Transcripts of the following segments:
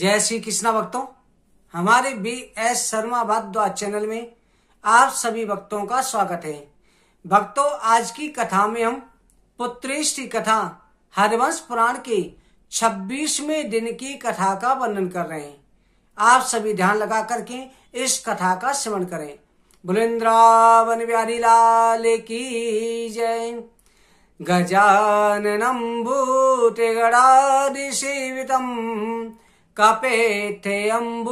जय श्री कृष्णा भक्तों हमारे B S Sharma Bharadwaj channel में आप सभी भक्तों का स्वागत है भक्तों आज की कथा में हम पुत्रेष्टि कथा हरिवंश पुराण के छब्बीसवें दिन की कथा का वर्णन कर रहे हैं आप सभी ध्यान लगा करके इस कथा का श्रवण करें बुलेन्द्रावन बिहारी लाल की जय गजाननम दिशे कपे थे कपेत्थे अम्बुफलचार्वक्षिणम्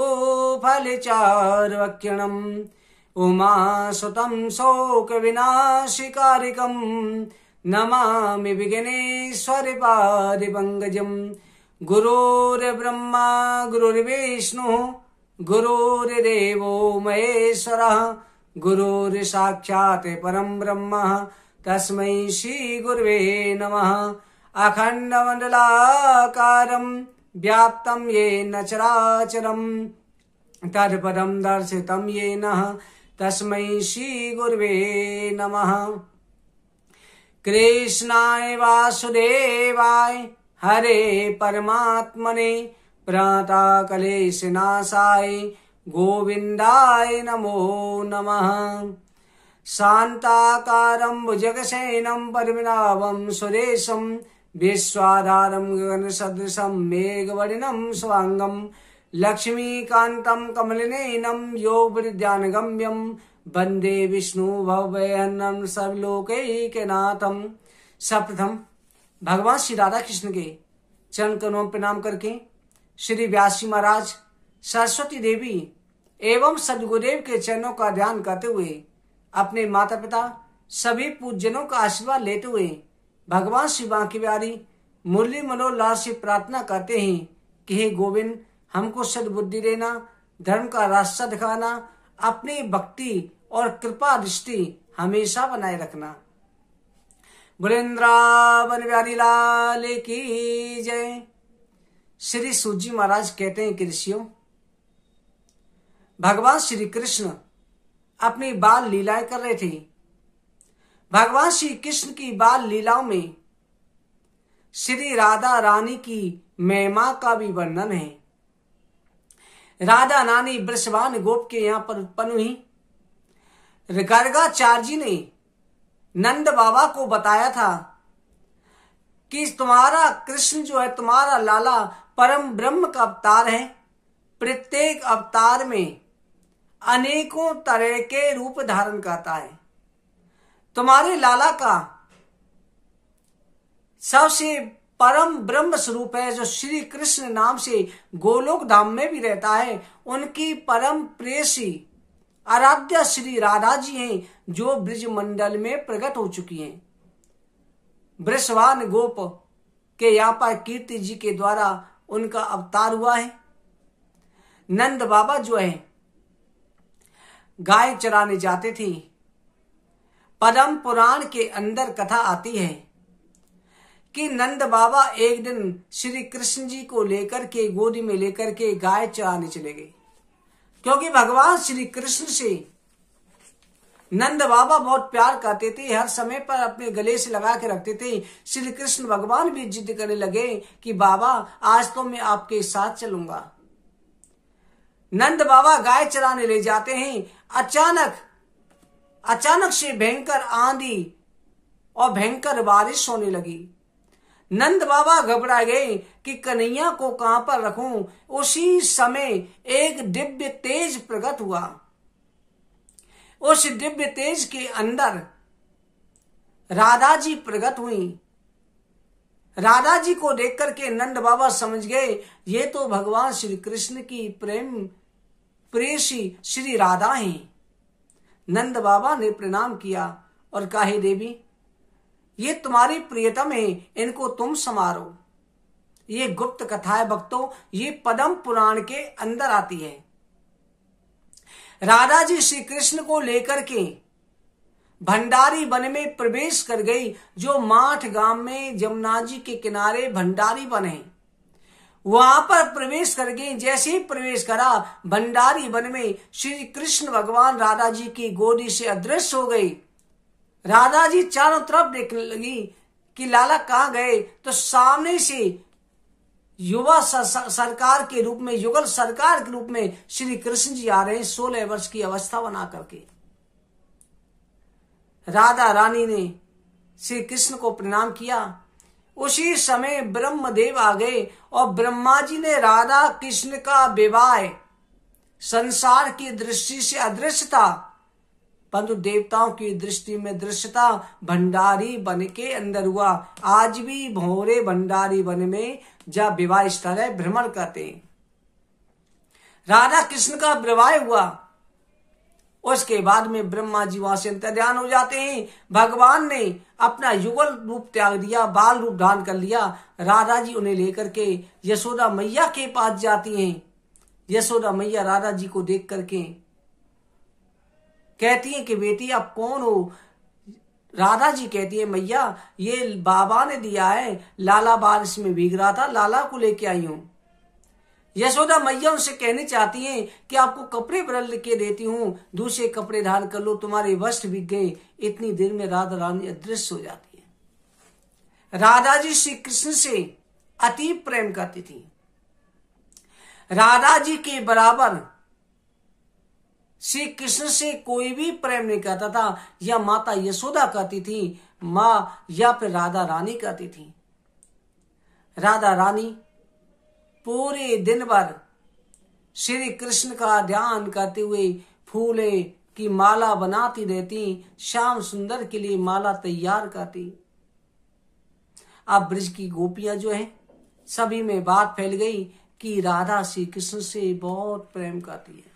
उमा सुतं शोकविनाशिकारिकम् नमामि विघ्नेश्वरि पादिपङ्गजम् गुरुर्ब्रह्मा गुरुर्विष्णुः गुरुर्देवो महेश्वरः गुरुर्साक्षात् परं ब्रह्म तस्म श्री तस्मै नम अखंड मंडलाकार व्याप्तं येन चराचरम् तत्पदं दर्शितं येन तस्मै श्रीगुर्वे नम कृष्णाय वासुदेवाय हरे परमात्मने प्राताकलेशनाशाय गोविन्दाय नमो नमः शान्ताकारं भुजगशयनं परविनाभं सुरेशम् लक्ष्मी कांतम मेघवर्णिनं स्वाङ्गं योग विद्यान गम्यम वंदे विष्णु भवभयन्नं सर्वलोकैकनाथं सप्रथम भगवान श्री राधा कृष्ण के चरण कनों प्रणाम करके श्री व्यासी महाराज सरस्वती देवी एवं सदगुरुदेव के चरणों का ध्यान करते हुए अपने माता पिता सभी पूजनों का आशीर्वाद लेते हुए भगवान श्री बांकी बिहारी मुरली मनोहर लाल से प्रार्थना करते हैं कि हे गोविंद हमको सदबुद्धि देना धर्म का रास्ता दिखाना अपनी भक्ति और कृपा दृष्टि हमेशा बनाए रखना वृंद्रावन बिहारी लाल की जय श्री सूजी महाराज कहते हैं कि ऋषियों भगवान श्री कृष्ण अपनी बाल लीलाएं कर रहे थे भगवान श्री कृष्ण की बाल लीलाओं में श्री राधा रानी की महिमा का भी वर्णन है राधा रानी ब्रशवान गोप के यहाँ पर उत्पन्न हुई गर्गाचार्य जी ने नंद बाबा को बताया था कि तुम्हारा कृष्ण जो है तुम्हारा लाला परम ब्रह्म का अवतार है प्रत्येक अवतार में अनेकों तरह के रूप धारण करता है तुम्हारे लाला का सबसे परम ब्रह्म स्वरूप है जो श्री कृष्ण नाम से गोलोक धाम में भी रहता है उनकी परम प्रेसी आराध्या श्री राधा जी हैं जो ब्रिज मंडल में प्रकट हो चुकी हैं ब्रसवान गोप के यहाँ पर कीर्ति जी के द्वारा उनका अवतार हुआ है नंद बाबा जो है गाय चराने जाते थे परम पुराण के अंदर कथा आती है कि नंद बाबा एक दिन श्री कृष्ण जी को लेकर के गोदी में लेकर के गाय चराने चले गए क्योंकि भगवान श्री कृष्ण से नंद बाबा बहुत प्यार करते थे हर समय पर अपने गले से लगा के रखते थे श्री कृष्ण भगवान भी जिद करने लगे कि बाबा आज तो मैं आपके साथ चलूंगा नंद बाबा गाय चराने ले जाते हैं अचानक अचानक से भयंकर आंधी और भयंकर बारिश होने लगी नंद बाबा घबरा गए कि कन्हैया को कहां पर रखूं उसी समय एक दिव्य तेज प्रकट हुआ उस दिव्य तेज के अंदर राधा जी प्रकट हुई राधा जी को देख करके नंद बाबा समझ गए ये तो भगवान श्री कृष्ण की प्रेम प्रेसी श्री राधा हैं नंद बाबा ने प्रणाम किया और कहे देवी ये तुम्हारी प्रियतम है इनको तुम समारो ये गुप्त कथा है भक्तों ये पदम पुराण के अंदर आती है राधा जी श्री कृष्ण को लेकर के भंडारी वन में प्रवेश कर गई जो माठ गांव में जमुना जी के किनारे भंडारी बने है वहां पर प्रवेश कर गए जैसे ही प्रवेश करा भंडारी वन में श्री कृष्ण भगवान राधा जी की गोदी से अदृश्य हो गई राधा जी चारों तरफ देखने लगी कि लाला कहा गए तो सामने से युवा सरकार के रूप में युगल सरकार के रूप में श्री कृष्ण जी आ रहे हैं सोलह वर्ष की अवस्था बना करके राधा रानी ने श्री कृष्ण को प्रणाम किया उसी समय ब्रह्मदेव आ गए और ब्रह्मा जी ने राधा कृष्ण का विवाह संसार की दृष्टि से अदृश्य था परंतु देवताओं की दृष्टि में दृश्यता भंडारी बन के अंदर हुआ आज भी भोरे भंडारी बन में जब विवाह स्थल है भ्रमण करते राधा कृष्ण का विवाह हुआ उसके बाद में ब्रह्मा जी वहां से अंतर्ध्यान हो जाते हैं भगवान ने अपना युगल रूप त्याग दिया बाल रूप धारण कर लिया राधा जी उन्हें लेकर के यशोदा मैया के पास जाती हैं यशोदा मैया राधा जी को देख करके कहती हैं कि बेटी आप कौन हो राधा जी कहती है मैया ये बाबा ने दिया है लाला बारिश में भीग रहा था लाला को लेके आई हूं यशोदा मैया उनसे कहने चाहती हैं कि आपको कपड़े बदल के देती हूँ दूसरे कपड़े धारण कर लो तुम्हारे वस्त्र बिक गए इतनी देर में राधा रानी अदृश्य हो जाती है राधा जी श्री कृष्ण से अति प्रेम करती थी राधा जी के बराबर श्री कृष्ण से कोई भी प्रेम नहीं करता था या माता यशोदा करती थी माँ या फिर राधा रानी करती थी राधा रानी पूरे दिन भर श्री कृष्ण का ध्यान करते हुए फूले की माला बनाती रहती श्याम सुंदर के लिए माला तैयार करती अब ब्रज की गोपियां जो है सभी में बात फैल गई कि राधा श्री कृष्ण से बहुत प्रेम करती है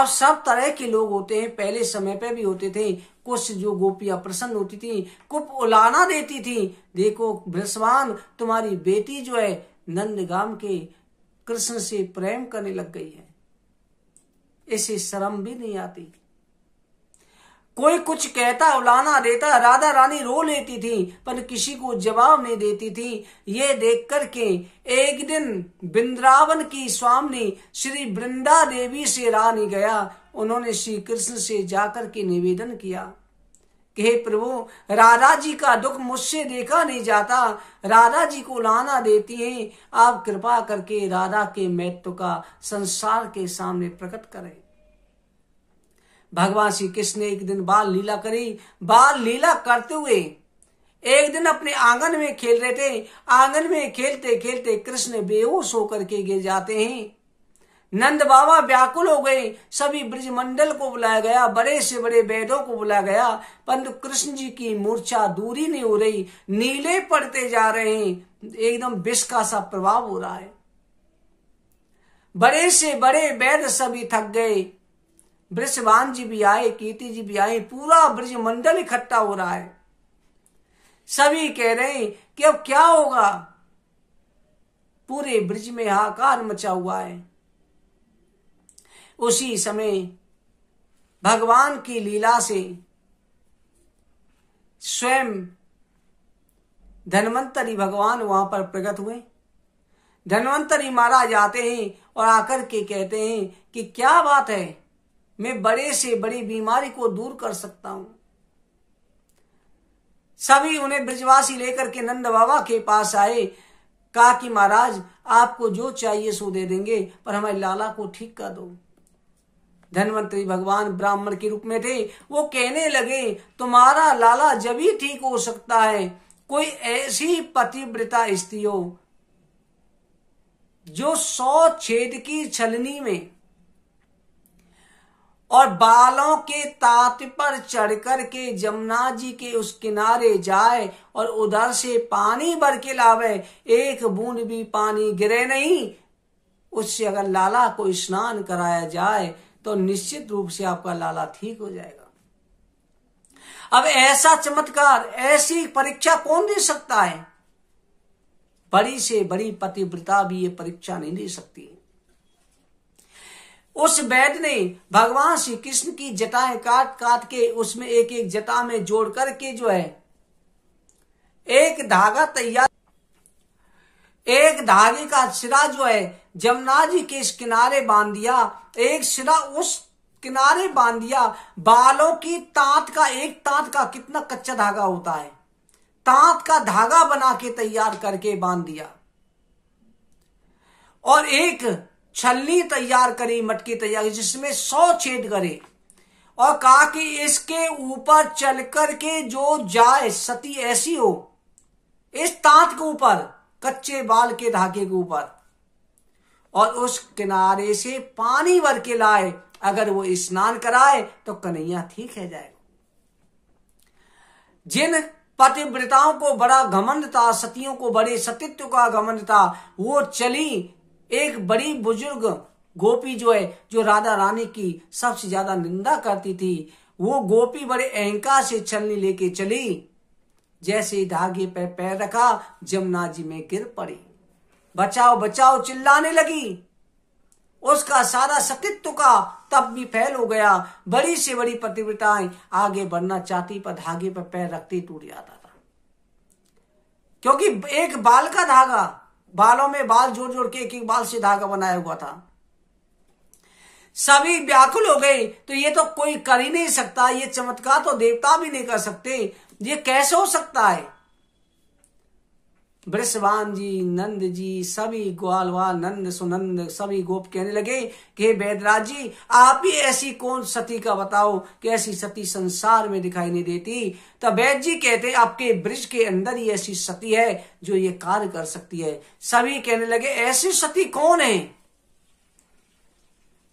अब सब तरह के लोग होते हैं पहले समय पे भी होते थे कुछ जो गोपियां प्रसन्न होती थी कुछ उलाना देती थी देखो ब्रसवान तुम्हारी बेटी जो है नंदगाम के कृष्ण से प्रेम करने लग गई है इसे शर्म भी नहीं आती कोई कुछ कहता उलाना देता राधा रानी रो लेती थी पर किसी को जवाब नहीं देती थी ये देख कर के एक दिन बिंद्रावन की स्वामी श्री वृंदा देवी से रानी गया उन्होंने श्री कृष्ण से जाकर के निवेदन किया हे प्रभु राधा जी का दुख मुझसे देखा नहीं जाता राधा जी को लाना देती हैं आप कृपा करके राधा के महत्व का संसार के सामने प्रकट करें भगवान श्री कृष्ण ने एक दिन बाल लीला करी बाल लीला करते हुए एक दिन अपने आंगन में खेल रहे थे आंगन में खेलते खेलते कृष्ण बेहोश होकर के गिर जाते हैं नंद बाबा व्याकुल हो गए सभी ब्रजमंडल को बुलाया गया बड़े से बड़े वेदों को बुलाया गया पंत कृष्ण जी की मूर्छा दूरी नहीं हो रही नीले पड़ते जा रहे हैं एकदम विष का सा प्रभाव हो रहा है बड़े से बड़े वेद सभी थक गए ब्रजवान जी भी आए कीर्ति जी भी आए पूरा मंडल इकट्ठा हो रहा है सभी कह रहे हैं कि अब क्या होगा पूरे ब्रिज में हाकार मचा हुआ है उसी समय भगवान की लीला से स्वयं धनवंतरी भगवान वहां पर प्रकट हुए धनवंतरी महाराज आते हैं और आकर के कहते हैं कि क्या बात है मैं बड़े से बड़ी बीमारी को दूर कर सकता हूं सभी उन्हें ब्रिजवासी लेकर के नंद बाबा के पास आए कहा कि महाराज आपको जो चाहिए सो दे देंगे पर हमारे लाला को ठीक कर दो धनवंतरी भगवान ब्राह्मण के रूप में थे वो कहने लगे तुम्हारा लाला जब ही ठीक हो सकता है कोई ऐसी पतिव्रता स्त्री हो जो सौ छेद की छलनी में और बालों के तात पर चढ़कर के जमुना जी के उस किनारे जाए और उधर से पानी भर के लावे एक बूंद भी पानी गिरे नहीं उससे अगर लाला को स्नान कराया जाए तो निश्चित रूप से आपका लाला ठीक हो जाएगा अब ऐसा चमत्कार ऐसी परीक्षा कौन दे सकता है बड़ी से बड़ी पतिव्रता भी ये परीक्षा नहीं दे सकती उस वैद ने भगवान श्री कृष्ण की जटाएं काट काट के उसमें एक एक जटा में जोड़ करके जो है एक धागा तैयार एक धागे का सिरा जो है जमुना जी के इस किनारे बांध दिया एक सिरा उस किनारे बांध दिया बालों की तांत का एक तांत का कितना कच्चा धागा होता है तांत का धागा बना के तैयार करके बांध दिया और एक छल्ली तैयार करी मटकी तैयार जिसमें सौ छेद करे और कहा कि इसके ऊपर चल कर के जो जाए सती ऐसी हो इस तांत के ऊपर कच्चे बाल के धागे के ऊपर और उस किनारे से पानी भर के लाए अगर वो स्नान कराए तो कन्हैया ठीक है जाएगा जिन पतिव्रताओं को बड़ा घमंड था सतियों को बड़े सतित्व का घमंड था वो चली एक बड़ी बुजुर्ग गोपी जो है जो राधा रानी की सबसे ज्यादा निंदा करती थी वो गोपी बड़े अहंकार से चलनी लेके चली जैसे धागे पर पैर रखा जमुना जी में गिर पड़ी बचाओ बचाओ चिल्लाने लगी उसका सारा सतित्व का तब भी फैल हो गया बड़ी से बड़ी प्रतियोगिताएं आगे बढ़ना चाहती पर धागे पर पैर रखते टूट जाता था क्योंकि एक बाल का धागा बालों में बाल जोड़ जोड़ के एक एक बाल से धागा बनाया हुआ था सभी व्याकुल हो गए तो ये तो कोई कर ही नहीं सकता ये चमत्कार तो देवता भी नहीं कर सकते ये कैसे हो सकता है ब्रसवान जी नंद जी सभी ग्वालवा नंद सुनंद सभी गोप कहने लगे कि वेदराज जी आप ही ऐसी कौन सती का बताओ कि ऐसी सती संसार में दिखाई नहीं देती तो वैद जी कहते आपके ब्रिज के अंदर ही ऐसी सती है जो ये कार्य कर सकती है सभी कहने लगे ऐसी सती कौन है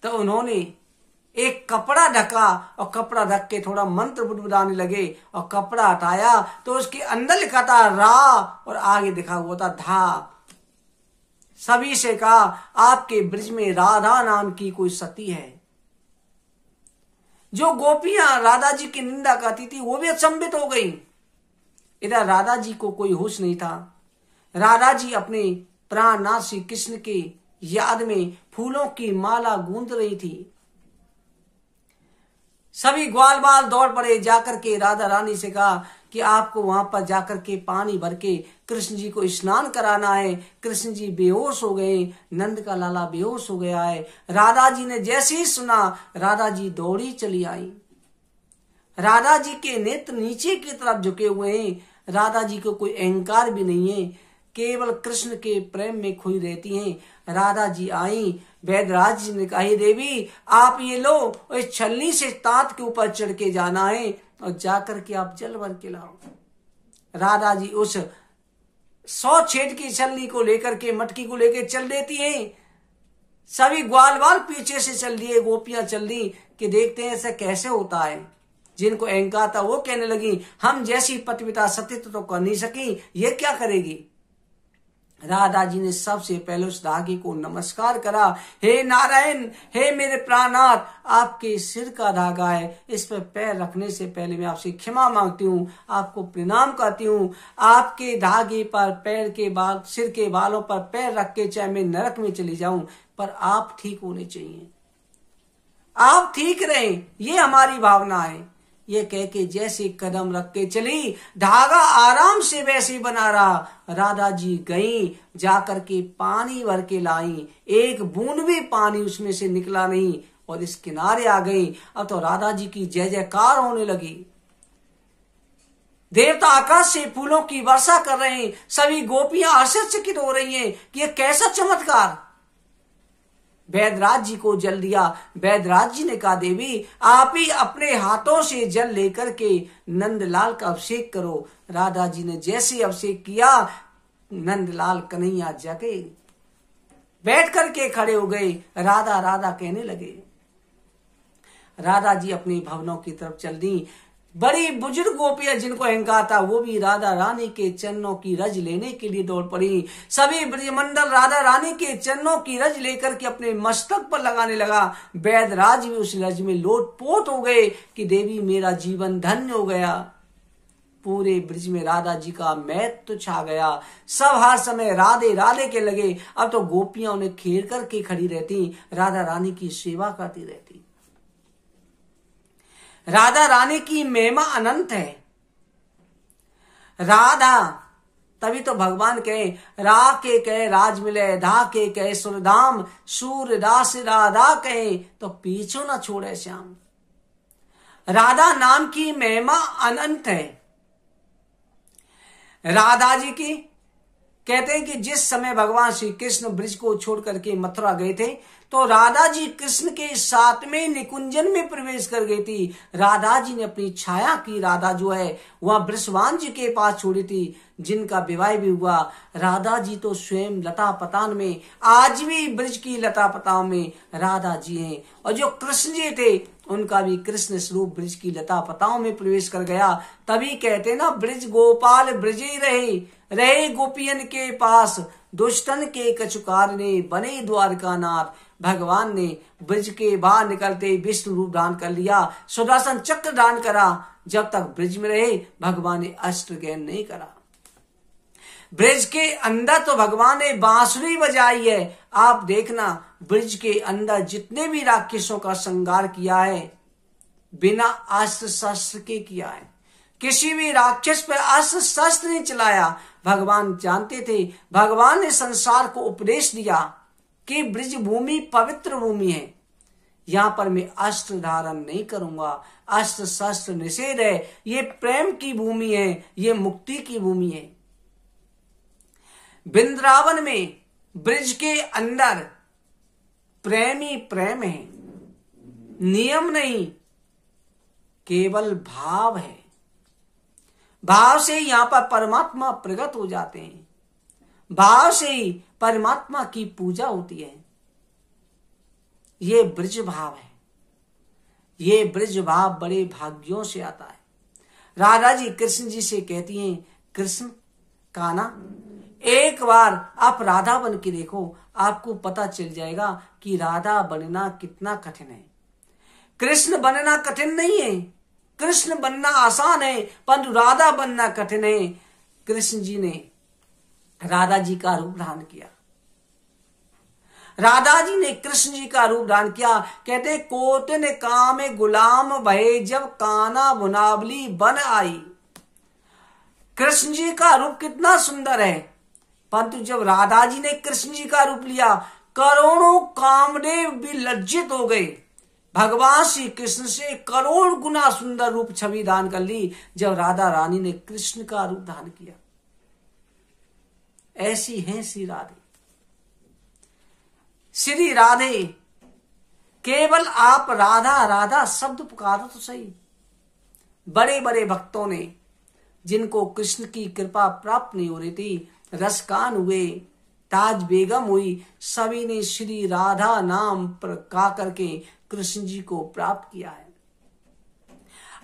तो उन्होंने एक कपड़ा ढका और कपड़ा ढक के थोड़ा मंत्र बुदबुदाने लगे और कपड़ा हटाया तो उसके अंदर लिखा था रा और आगे दिखा हुआ था धा सभी से कहा आपके ब्रिज में राधा नाम की कोई सती है जो गोपियां राधा जी की निंदा करती थी वो भी अचंबित हो गई इधर राधा जी को कोई होश नहीं था राधा जी अपने प्राणनाथ श्री कृष्ण के याद में फूलों की माला गूंद रही थी सभी ग्वाल बाल दौड़ पड़े जाकर के राधा रानी से कहा कि आपको वहां पर जाकर के पानी भर के कृष्ण जी को स्नान कराना है कृष्ण जी बेहोश हो गए नंद का लाला बेहोश हो गया है राधा जी ने जैसे ही सुना राधा जी दौड़ी चली आई राधा जी के नेत्र नीचे की तरफ झुके हुए हैं राधा जी को कोई अहंकार भी नहीं है केवल कृष्ण के प्रेम में खोई रहती हैं राधा जी आई वैदराज जी ने कहा देवी आप ये लो और इस छलनी से तांत के ऊपर चढ़ के जाना है और जाकर के आप जल भर के लाओ राधा जी उस सौ छेद की छलनी को लेकर के मटकी को लेकर चल देती हैं सभी ग्वाल वाल पीछे से चल दिए गोपियां चल दी कि देखते हैं ऐसा कैसे होता है जिनको अहंकार था वो कहने लगी हम जैसी पतिविता सत्य तो कर नहीं सकी ये क्या करेगी राधा जी ने सबसे पहले उस धागे को नमस्कार करा हे नारायण हे मेरे प्राणाथ आपके सिर का धागा है इस पर पैर रखने से पहले मैं आपसे क्षमा मांगती हूँ आपको प्रणाम करती हूँ आपके धागे पर पैर के बाल सिर के बालों पर पैर रख के चाहे मैं नरक में चली जाऊं पर आप ठीक होने चाहिए आप ठीक रहें ये हमारी भावना है ये कह के जैसे कदम रख के चली धागा आराम से वैसे बना रहा राधा जी गई जाकर के पानी भर के लाई एक बूंद भी पानी उसमें से निकला नहीं और इस किनारे आ गई अब तो राधा जी की जय जयकार होने लगी देवता आकाश से फूलों की वर्षा कर रहे हैं सभी गोपियां आश्चर्यचकित हो रही हैं कि यह कैसा चमत्कार वैदराज जी को जल दिया वैदराज जी ने कहा देवी आप ही अपने हाथों से जल लेकर के नंदलाल का अभिषेक करो राधा जी ने जैसे अभिषेक किया नंदलाल कन्हैया जगे बैठ करके खड़े हो गए राधा राधा कहने लगे राधा जी अपने भवनों की तरफ चल दी बड़ी बुजुर्ग गोपियां जिनको अहंकार था वो भी राधा रानी के चरणों की रज लेने के लिए दौड़ पड़ी सभी ब्रजमंडल राधा रानी के चरणों की रज लेकर के अपने मस्तक पर लगाने लगा वैदराज भी उस रज में पोत हो गए कि देवी मेरा जीवन धन्य हो गया पूरे ब्रिज में राधा जी का मैत तो छा गया सब हर समय राधे राधे के लगे अब तो गोपियां उन्हें खेर करके खड़ी रहती राधा रानी की सेवा करती रहती राधा रानी की महिमा अनंत है राधा तभी तो भगवान कहे रा के कह राज मिले धा के कहे सुरधाम सूर दास राधा कहे तो पीछो ना छोड़े श्याम राधा नाम की महिमा अनंत है राधा जी की कहते हैं कि जिस समय भगवान श्री कृष्ण ब्रिज को छोड़ करके मथुरा गए थे तो राधा जी कृष्ण के साथ में निकुंजन में प्रवेश कर गई थी राधा जी ने अपनी छाया की राधा जो है वह ब्रसवान जी के पास छोड़ी थी जिनका विवाह भी हुआ राधा जी तो स्वयं लता पतान में आज भी ब्रज की लता पताओ में राधा जी हैं और जो कृष्ण जी थे उनका भी कृष्ण स्वरूप ब्रिज की लता पताओं में प्रवेश कर गया तभी कहते ना ब्रिज गोपाल ब्रिज ही रहे रहे गोपियन के पास दुष्टन के कचुकार ने बने द्वारका नाथ भगवान ने ब्रिज के बाहर निकलते विष्णु रूप दान कर लिया सुदर्शन चक्र दान करा जब तक ब्रिज में रहे भगवान ने अष्ट गहन नहीं करा ब्रिज के अंदर तो भगवान ने बांसुरी बजाई है आप देखना ब्रिज के अंदर जितने भी राक्षसों का श्रृंगार किया है बिना अस्त्र शस्त्र के किया है किसी भी राक्षस पर अस्त्र शस्त्र नहीं चलाया भगवान जानते थे भगवान ने संसार को उपदेश दिया कि ब्रिज भूमि पवित्र भूमि है यहां पर मैं अस्त्र धारण नहीं करूंगा अस्त्र शस्त्र निषेध है ये प्रेम की भूमि है ये मुक्ति की भूमि है बिंद्रावन में ब्रिज के अंदर प्रेम ही प्रेम है नियम नहीं केवल भाव है भाव से ही यहां पर परमात्मा प्रगट हो जाते हैं भाव से ही परमात्मा की पूजा होती है ये ब्रज भाव है ये ब्रज भाव बड़े भाग्यों से आता है राधा जी कृष्ण जी से कहती हैं कृष्ण काना एक बार आप राधा बन के देखो आपको पता चल जाएगा कि राधा बनना कितना कठिन है कृष्ण बनना कठिन नहीं है कृष्ण बनना आसान है परंतु राधा बनना कठिन है कृष्ण जी ने राधा जी का रूप धारण किया राधा जी ने कृष्ण जी का रूप धारण किया कहते कोतन ने काम गुलाम भये जब काना बुनावली बन आई कृष्ण जी का रूप कितना सुंदर है परंतु जब राधा जी ने कृष्ण जी का रूप लिया करोड़ों कामदेव भी लज्जित हो गए भगवान श्री कृष्ण से करोड़ गुना सुंदर रूप छवि दान कर ली जब राधा रानी ने कृष्ण का रूप दान किया ऐसी है श्री राधे श्री राधे केवल आप राधा राधा शब्द पुकारो तो सही बड़े बड़े भक्तों ने जिनको कृष्ण की कृपा प्राप्त नहीं हो रही थी रसकान हुए ताज बेगम हुई सभी ने श्री राधा नाम पर का करके कृष्ण जी को प्राप्त किया है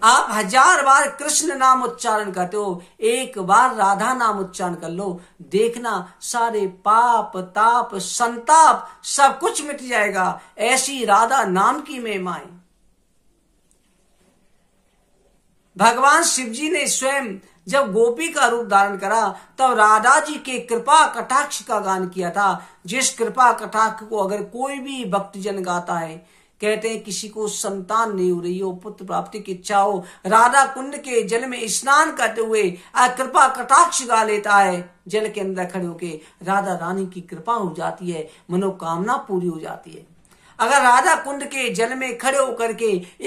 आप हजार बार कृष्ण नाम उच्चारण करते हो एक बार राधा नाम उच्चारण कर लो देखना सारे पाप ताप संताप सब कुछ मिट जाएगा ऐसी राधा नाम की महिमाएं भगवान शिव जी ने स्वयं जब गोपी का रूप धारण करा तब राधा जी के कृपा कटाक्ष का गान किया था जिस कृपा कटाक्ष को अगर कोई भी भक्त जन गाता है कहते हैं किसी को संतान नहीं हो रही हो पुत्र प्राप्ति की इच्छा हो राधा कुंड के जल में स्नान करते हुए कृपा कटाक्ष गा लेता है जल के अंदर खड़े होके राधा रानी की कृपा हो जाती है मनोकामना पूरी हो जाती है अगर राधा कुंड के जल में खड़े होकर के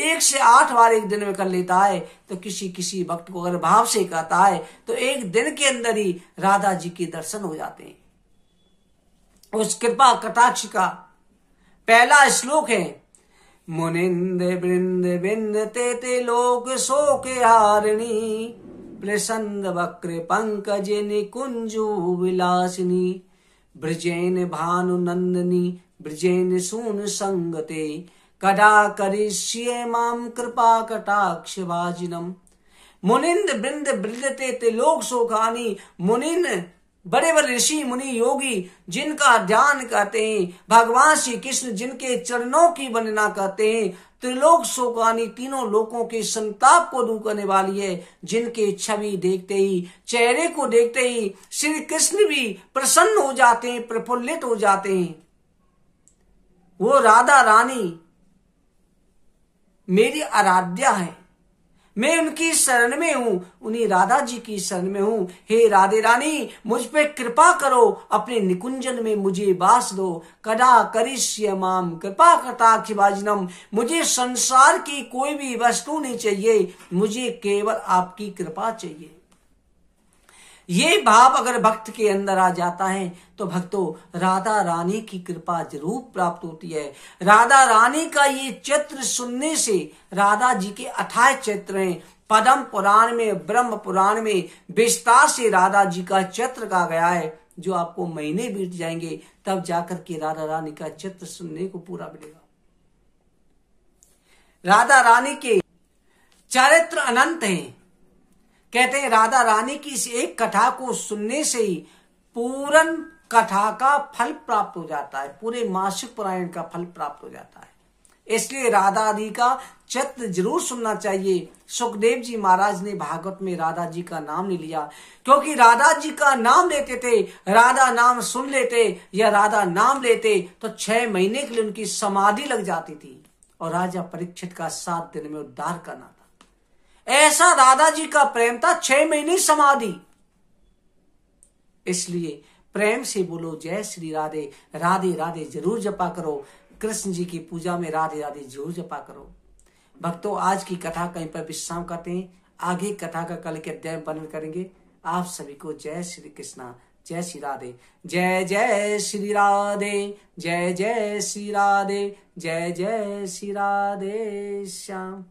एक से आठ बार एक दिन में कर लेता है तो किसी किसी भक्त को अगर भाव से कहता है तो एक दिन के अंदर ही राधा जी के दर्शन हो जाते हैं उस कृपा कटाक्ष का पहला श्लोक है मुनिंद बृंद बिंद ते ते लोक के हारिणी प्रसन्न वक्र पंकज निकुंजू विलासिनी ब्रजेन भानु नंदनी ब्रजेन सून संगते कदा करिष्ये माम कृपा कटाक्ष वाजिनम मुनिंद बृंद बृंदते त्रिलोक शोकानी मुनिन बड़े बड़े ऋषि मुनि योगी जिनका ध्यान करते हैं भगवान श्री कृष्ण जिनके चरणों की वंदना करते हैं त्रिलोक शोकानी तीनों लोकों के संताप को दूर करने वाली है जिनके छवि देखते ही चेहरे को देखते ही श्री कृष्ण भी प्रसन्न हो जाते हैं प्रफुल्लित हो जाते हैं वो राधा रानी मेरी आराध्या है मैं उनकी शरण में हूं उन्हीं राधा जी की शरण में हूं हे राधे रानी मुझ पे कृपा करो अपने निकुंजन में मुझे बास दो कदा करिष्य माम कृपा करता बाजनम मुझे संसार की कोई भी वस्तु नहीं चाहिए मुझे केवल आपकी कृपा चाहिए ये भाव अगर भक्त के अंदर आ जाता है तो भक्तों राधा रानी की कृपा जरूर प्राप्त होती है राधा रानी का ये चित्र सुनने से राधा जी के अठाई चित्र हैं पदम पुराण में ब्रह्म पुराण में विस्तार से राधा जी का चित्र कहा गया है जो आपको महीने बीत जाएंगे तब जाकर के राधा रानी का चित्र सुनने को पूरा मिलेगा राधा रानी के चरित्र अनंत हैं कहते हैं राधा रानी की इस एक कथा को सुनने से ही पूरन कथा का फल प्राप्त हो जाता है पूरे मासिक पुरायण का फल प्राप्त हो जाता है इसलिए राधा जी का चित्र जरूर सुनना चाहिए सुखदेव जी महाराज ने भागवत में राधा जी का नाम नहीं लिया क्योंकि राधा जी का नाम लेते थे राधा नाम सुन लेते या राधा नाम लेते तो छह महीने के लिए उनकी समाधि लग जाती थी और राजा परीक्षित का सात दिन में उद्धार करना ऐसा राधा जी का प्रेम था छह महीने समाधि इसलिए प्रेम से बोलो जय श्री राधे राधे राधे जरूर जपा करो कृष्ण जी की पूजा में राधे राधे जरूर जपा करो भक्तों आज की कथा कहीं पर विश्राम करते हैं आगे कथा का कल के अध्याय वर्णन करेंगे आप सभी को जय श्री कृष्णा जय श्री राधे जय जय श्री राधे जय जय श्री राधे जय जय श्री राधे श्याम